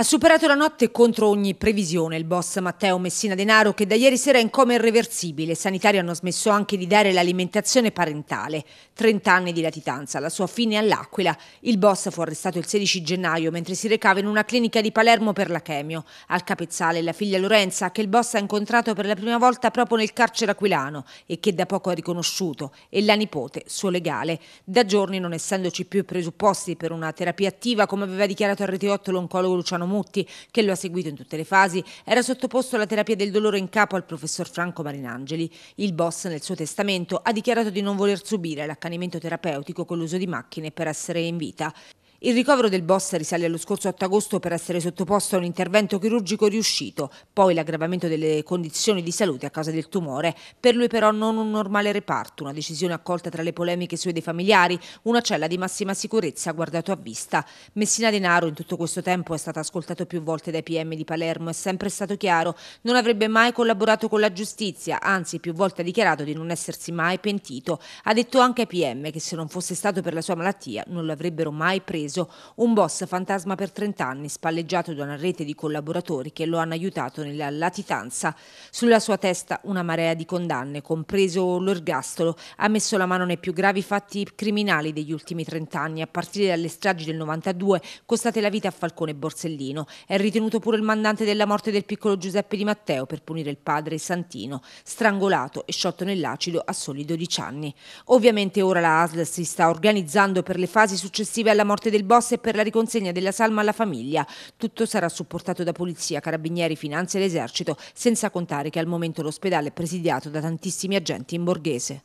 Ha superato la notte contro ogni previsione il boss Matteo Messina Denaro che da ieri sera è in coma irreversibile. I sanitari hanno smesso anche di dare l'alimentazione parentale. 30 anni di latitanza, la sua fine all'Aquila. Il boss fu arrestato il 16 gennaio mentre si recava in una clinica di Palermo per la chemio. Al capezzale la figlia Lorenza che il boss ha incontrato per la prima volta proprio nel carcere aquilano e che da poco ha riconosciuto e la nipote, suo legale. Da giorni non essendoci più presupposti per una terapia attiva come aveva dichiarato a Rete 8 l'oncologo Luciano Mutti, che lo ha seguito in tutte le fasi, era sottoposto alla terapia del dolore in capo al professor Franco Marinangeli. Il boss nel suo testamento ha dichiarato di non voler subire l'accanimento terapeutico con l'uso di macchine per essere in vita. Il ricovero del boss risale allo scorso 8 agosto per essere sottoposto a un intervento chirurgico riuscito, poi l'aggravamento delle condizioni di salute a causa del tumore. Per lui però non un normale reparto, una decisione accolta tra le polemiche sue dei familiari, una cella di massima sicurezza guardato a vista. Messina Denaro in tutto questo tempo è stato ascoltato più volte dai PM di Palermo, è sempre stato chiaro, non avrebbe mai collaborato con la giustizia, anzi più volte ha dichiarato di non essersi mai pentito. Ha detto anche ai PM che se non fosse stato per la sua malattia non lo avrebbero mai preso Seso, un boss fantasma per 30 anni spalleggiato da una rete di collaboratori che lo hanno aiutato nella latitanza. Sulla sua testa una marea di condanne, compreso l'ergastolo, ha messo la mano nei più gravi fatti criminali degli ultimi 30 anni, a partire dalle stragi del 92 costate la vita a Falcone Borsellino. È ritenuto pure il mandante della morte del piccolo Giuseppe Di Matteo per punire il padre Santino, strangolato e sciolto nell'acido a soli 12 anni. Ovviamente ora la ASL si sta organizzando per le fasi successive alla morte del del boss e per la riconsegna della salma alla famiglia. Tutto sarà supportato da polizia, carabinieri, finanze e l'esercito, senza contare che al momento l'ospedale è presidiato da tantissimi agenti in borghese.